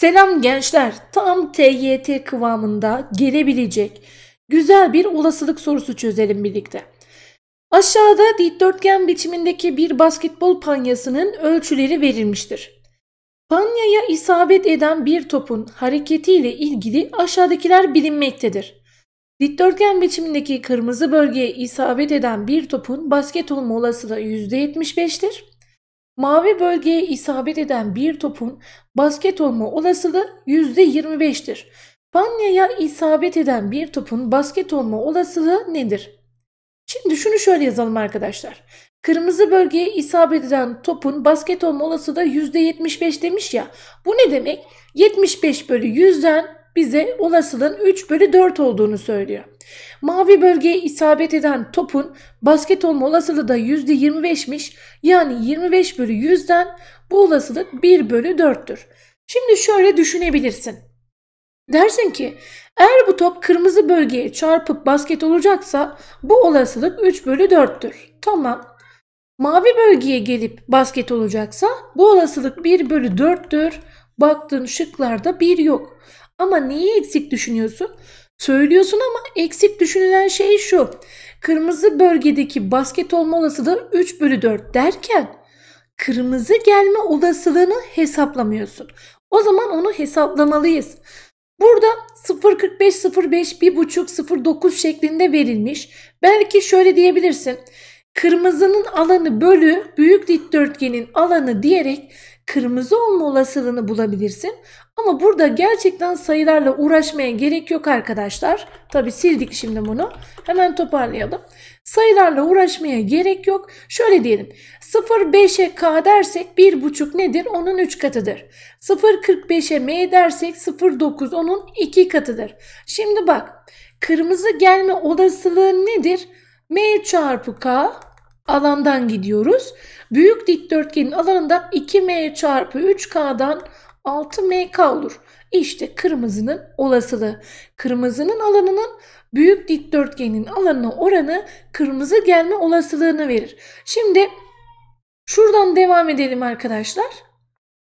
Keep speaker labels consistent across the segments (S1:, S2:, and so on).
S1: Selam gençler. Tam TYT kıvamında gelebilecek güzel bir olasılık sorusu çözelim birlikte. Aşağıda dikdörtgen biçimindeki bir basketbol panyasının ölçüleri verilmiştir. Panyaya isabet eden bir topun hareketiyle ilgili aşağıdakiler bilinmektedir. Dikdörtgen biçimindeki kırmızı bölgeye isabet eden bir topun basket olma olasılığı %75'tir mavi bölgeye isabet eden bir topun basket olma olasılığı %25'tir. Fanya'ya isabet eden bir topun basket olma olasılığı nedir? Şimdi şunu şöyle yazalım arkadaşlar. Kırmızı bölgeye isabet eden topun basket olma olasılığı da %75 demiş ya. Bu ne demek? 75 bölü 100'den bize olasılığın 3 bölü 4 olduğunu söylüyor. Mavi bölgeye isabet eden topun basket olma olasılığı da %25'miş. Yani 25 bölü 100'den bu olasılık 1 bölü 4'tür. Şimdi şöyle düşünebilirsin. Dersin ki eğer bu top kırmızı bölgeye çarpıp basket olacaksa bu olasılık 3 bölü 4'tür. Tamam. Mavi bölgeye gelip basket olacaksa bu olasılık 1 bölü 4'tür. Baktığın şıklarda 1 yok. Ama neyi eksik düşünüyorsun? Söylüyorsun ama eksik düşünülen şey şu. Kırmızı bölgedeki basket olma olasılığı 3 bölü 4 derken kırmızı gelme olasılığını hesaplamıyorsun. O zaman onu hesaplamalıyız. Burada 0.45, 0.5, 1.5, 0.9 şeklinde verilmiş. Belki şöyle diyebilirsin. Kırmızının alanı bölü büyük dikdörtgenin alanı diyerek kırmızı olma olasılığını bulabilirsin. Ama burada gerçekten sayılarla uğraşmaya gerek yok arkadaşlar. Tabi sildik şimdi bunu. Hemen toparlayalım. Sayılarla uğraşmaya gerek yok. Şöyle diyelim. 0,5'e k dersek 1,5 nedir? Onun 3 katıdır. 0,45'e m dersek 0,9 onun 2 katıdır. Şimdi bak. Kırmızı gelme olasılığı nedir? m çarpı k alandan gidiyoruz. Büyük dikdörtgenin alanında 2m çarpı 3k'dan 6mk olur. İşte kırmızının olasılığı. Kırmızının alanının büyük dikdörtgenin alanına oranı kırmızı gelme olasılığını verir. Şimdi şuradan devam edelim arkadaşlar.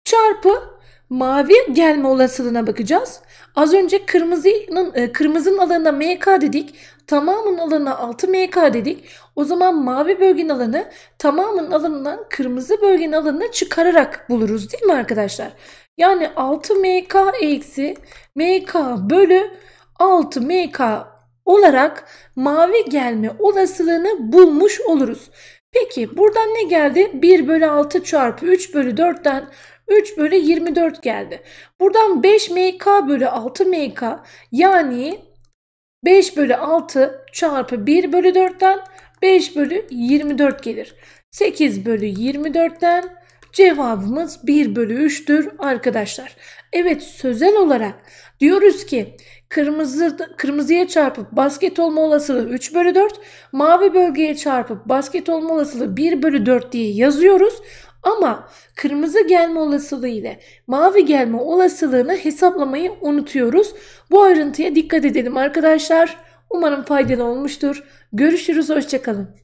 S1: Çarpı mavi gelme olasılığına bakacağız. Az önce kırmızının, e, kırmızının alanına MK dedik. tamamın alanına 6MK dedik. O zaman mavi bölgenin alanı tamamın alanından kırmızı bölgenin alanına çıkararak buluruz değil mi arkadaşlar? Yani 6MK eksi MK bölü 6MK olarak mavi gelme olasılığını bulmuş oluruz. Peki buradan ne geldi? 1 bölü 6 çarpı 3 bölü 4'ten 3 bölü 24 geldi. Buradan 5 MK bölü 6 MK yani 5 bölü 6 çarpı 1 bölü 4'ten 5 bölü 24 gelir. 8 bölü 24'ten cevabımız 1 bölü 3'tür arkadaşlar. Evet sözel olarak diyoruz ki kırmızı, kırmızıya çarpıp basket olma olasılığı 3 bölü 4, mavi bölgeye çarpıp basket olma olasılığı 1 bölü 4 diye yazıyoruz. Ama kırmızı gelme olasılığı ile mavi gelme olasılığını hesaplamayı unutuyoruz. Bu ayrıntıya dikkat edelim arkadaşlar. Umarım faydalı olmuştur. Görüşürüz, hoşçakalın.